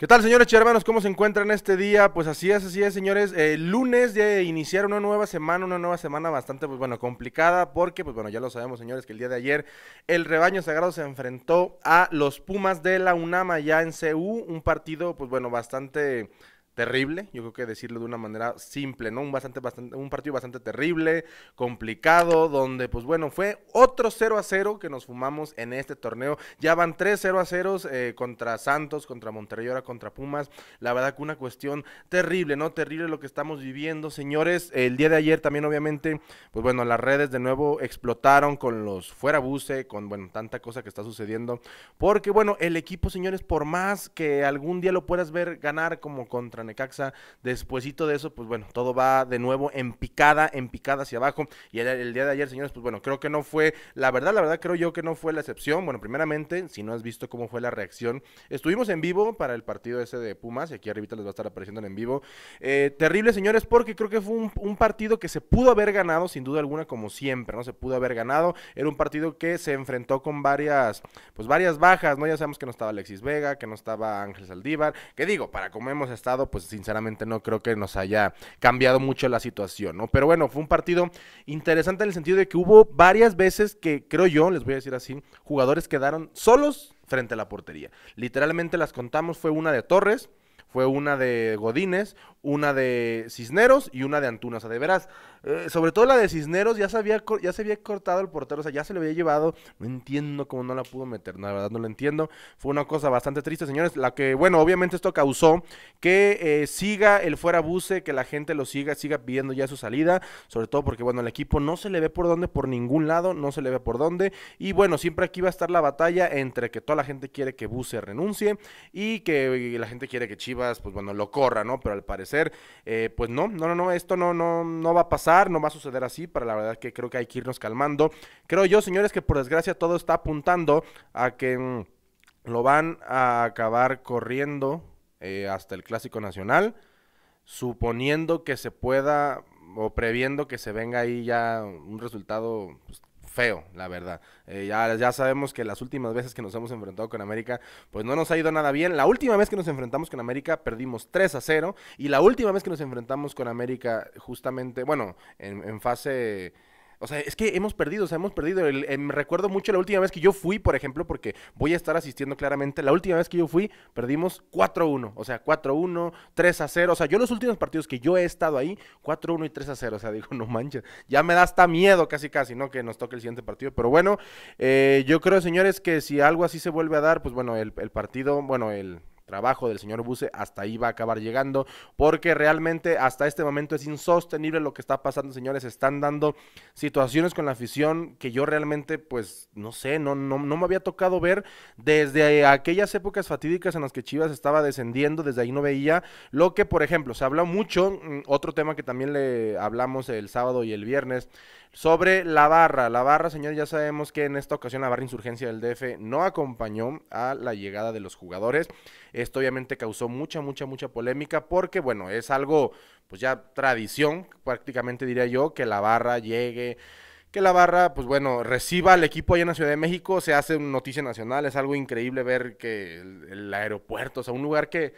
¿Qué tal, señores y hermanos? ¿Cómo se encuentran este día? Pues así es, así es, señores. El eh, lunes de iniciar una nueva semana, una nueva semana bastante, pues bueno, complicada, porque, pues bueno, ya lo sabemos, señores, que el día de ayer el rebaño sagrado se enfrentó a los Pumas de la UNAMA ya en CU, un partido, pues bueno, bastante terrible, yo creo que decirlo de una manera simple, ¿no? Un, bastante, bastante, un partido bastante terrible, complicado, donde pues bueno, fue otro 0 a 0 que nos fumamos en este torneo. Ya van tres 0 a 0 eh, contra Santos, contra Monterrey, ahora contra Pumas. La verdad que una cuestión terrible, ¿no? Terrible lo que estamos viviendo, señores. El día de ayer también obviamente, pues bueno, las redes de nuevo explotaron con los fuera buce, con bueno, tanta cosa que está sucediendo. Porque bueno, el equipo, señores, por más que algún día lo puedas ver ganar como contra Caxa, Despuésito de eso, pues bueno, todo va de nuevo en picada, en picada hacia abajo. Y el, día de ayer, señores, pues bueno, creo que no fue, la verdad, la verdad creo yo que no fue la excepción. Bueno, primeramente, si no has visto cómo fue la reacción, estuvimos en vivo para el partido ese de Pumas, y aquí arribita les va a estar apareciendo en vivo. Eh, terrible, señores, porque creo que fue un, partido que se pudo haber ganado, sin duda alguna, como siempre, ¿no? Se pudo haber ganado. Era un partido que se enfrentó con varias, pues varias bajas, ¿no? Ya sabemos que no estaba Alexis Vega, que no estaba Ángel Saldívar, que digo, para como hemos estado, pues pues, sinceramente no creo que nos haya cambiado mucho la situación, ¿no? Pero bueno, fue un partido interesante en el sentido de que hubo varias veces que, creo yo, les voy a decir así, jugadores quedaron solos frente a la portería. Literalmente las contamos, fue una de Torres, fue una de Godínez, una de Cisneros y una de Antunas, O de veras, eh, sobre todo la de Cisneros, ya se, había, ya se había cortado el portero, o sea, ya se le había llevado. No entiendo cómo no la pudo meter, la verdad no lo entiendo. Fue una cosa bastante triste, señores. La que, bueno, obviamente esto causó que eh, siga el fuera buce, que la gente lo siga, siga pidiendo ya su salida. Sobre todo porque, bueno, el equipo no se le ve por dónde, por ningún lado, no se le ve por dónde. Y bueno, siempre aquí va a estar la batalla entre que toda la gente quiere que Buse renuncie y que la gente quiere que Chivas, pues bueno, lo corra, ¿no? Pero al parecer, eh, pues no, no, no, no, esto no, no, no va a pasar no va a suceder así, pero la verdad que creo que hay que irnos calmando. Creo yo, señores, que por desgracia todo está apuntando a que mm, lo van a acabar corriendo eh, hasta el Clásico Nacional, suponiendo que se pueda o previendo que se venga ahí ya un resultado pues, feo, la verdad. Eh, ya, ya sabemos que las últimas veces que nos hemos enfrentado con América, pues no nos ha ido nada bien. La última vez que nos enfrentamos con América perdimos 3 a 0 y la última vez que nos enfrentamos con América justamente, bueno, en fase o sea, es que hemos perdido, o sea, hemos perdido. El, eh, me recuerdo mucho la última vez que yo fui, por ejemplo, porque voy a estar asistiendo claramente. La última vez que yo fui, perdimos 4-1. O sea, 4-1, 3-0. O sea, yo los últimos partidos que yo he estado ahí, 4-1 y 3-0. O sea, digo, no manches. Ya me da hasta miedo casi, casi, ¿no? Que nos toque el siguiente partido. Pero bueno, eh, yo creo, señores, que si algo así se vuelve a dar, pues bueno, el partido, bueno, el trabajo del señor Buse hasta ahí va a acabar llegando, porque realmente hasta este momento es insostenible lo que está pasando, señores, están dando situaciones con la afición que yo realmente, pues, no sé, no, no, me había tocado ver desde aquellas épocas fatídicas en las que Chivas estaba descendiendo, desde ahí no veía lo que, por ejemplo, se habla mucho, mm, otro tema que también le hablamos el sábado y el viernes, sobre la barra, la barra, señor, ya sabemos que en esta ocasión la barra insurgencia del DF no acompañó a la llegada de los jugadores. Esto obviamente causó mucha, mucha, mucha polémica porque, bueno, es algo, pues ya tradición, prácticamente diría yo, que la barra llegue que la barra, pues bueno, reciba al equipo allá en la Ciudad de México, se hace noticia nacional, es algo increíble ver que el, el aeropuerto, o sea, un lugar que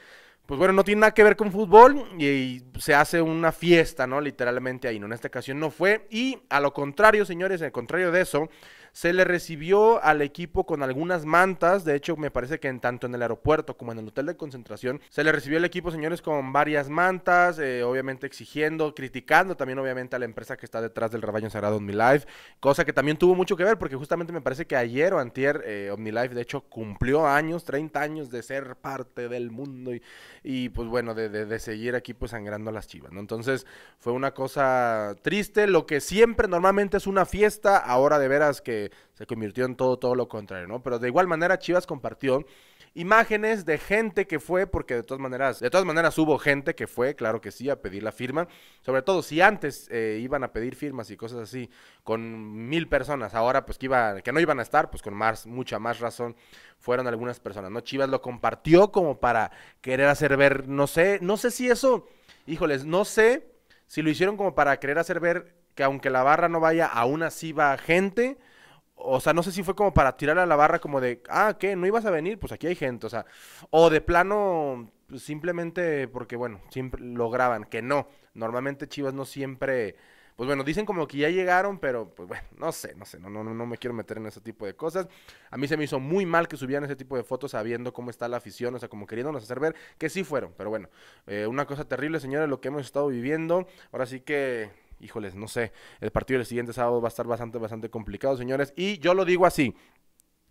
pues bueno, no tiene nada que ver con fútbol y, se hace una fiesta, ¿no? Literalmente ahí, ¿no? En esta ocasión no fue. Y a lo contrario, señores, al contrario de eso, se le recibió al equipo con algunas mantas. De hecho, me parece que en tanto en el aeropuerto como en el hotel de concentración, se le recibió al equipo, señores, con varias mantas, eh, obviamente exigiendo, criticando también, obviamente, a la empresa que está detrás del rebaño sagrado OmniLife. Cosa que también tuvo mucho que ver, porque justamente me parece que ayer o antier eh, OmniLife, de hecho, cumplió años, 30 años de ser parte del mundo y y pues bueno, de, de, seguir aquí pues sangrando a las chivas, ¿no? Entonces fue una cosa triste, lo que siempre normalmente es una fiesta, ahora de veras que se convirtió en todo, todo lo contrario, ¿no? Pero de igual manera Chivas compartió imágenes de gente que fue, porque de todas maneras, de todas maneras hubo gente que fue, claro que sí, a pedir la firma. Sobre todo si antes eh, iban a pedir firmas y cosas así con mil personas, ahora pues que, iba, que no iban a estar, pues con más, mucha más razón fueron algunas personas, ¿no? Chivas lo compartió como para querer hacer ver, no sé, no sé si eso, híjoles, no sé si lo hicieron como para querer hacer ver que aunque la barra no vaya, aún así va gente o sea, no sé si fue como para tirar a la barra como de, ah, ¿qué? ¿No ibas a venir? Pues aquí hay gente, o sea, o de plano pues, simplemente porque, bueno, siempre lograban, que no, normalmente Chivas no siempre, pues bueno, dicen como que ya llegaron, pero pues bueno, no sé, no sé, no, no, no me quiero meter en ese tipo de cosas. A mí se me hizo muy mal que subieran ese tipo de fotos sabiendo cómo está la afición, o sea, como queriéndonos hacer ver que sí fueron, pero bueno, eh, una cosa terrible, señores, lo que hemos estado viviendo, ahora sí que híjoles, no sé, el partido del siguiente sábado va a estar bastante, bastante complicado, señores. Y yo lo digo así,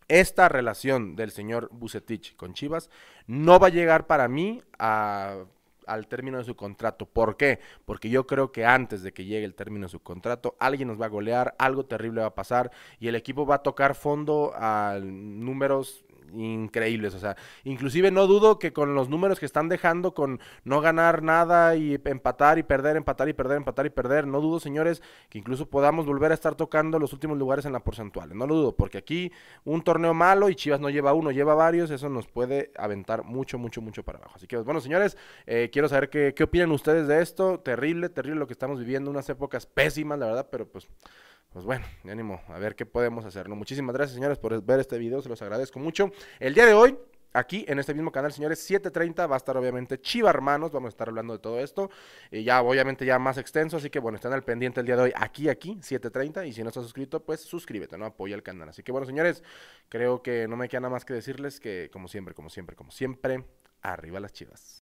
esta relación del señor Bucetich con Chivas no va a llegar para mí al término de su contrato. ¿Por qué? Porque yo creo que antes de que llegue el término de su contrato, alguien nos va a golear, algo terrible va a pasar y el equipo va a tocar fondo a números increíbles. O sea, inclusive no dudo que con los números que están dejando, con no ganar nada y empatar y perder, empatar y perder, empatar y perder, no dudo, señores, que incluso podamos volver a estar tocando los últimos lugares en la porcentual. No lo dudo, porque aquí un torneo malo y Chivas no lleva uno, lleva varios, eso nos puede aventar mucho, mucho, mucho para abajo. Así que, bueno, señores, eh, quiero saber qué, qué opinan ustedes de esto. Terrible, terrible lo que estamos viviendo, unas épocas pésimas, la verdad, pero pues pues bueno, ánimo, a ver qué podemos hacer. ¿no? Muchísimas gracias, señores, por ver este video, se los agradezco mucho. El día de hoy, aquí en este mismo canal, señores, 7.30 va a estar obviamente Chiva Hermanos, vamos a estar hablando de todo esto, y ya obviamente ya más extenso, así que bueno, están al pendiente el día de hoy aquí, aquí, 7.30, y si no estás suscrito, pues suscríbete, ¿no? Apoya el canal. Así que bueno, señores, creo que no me queda nada más que decirles que como siempre, como siempre, como siempre, arriba las chivas.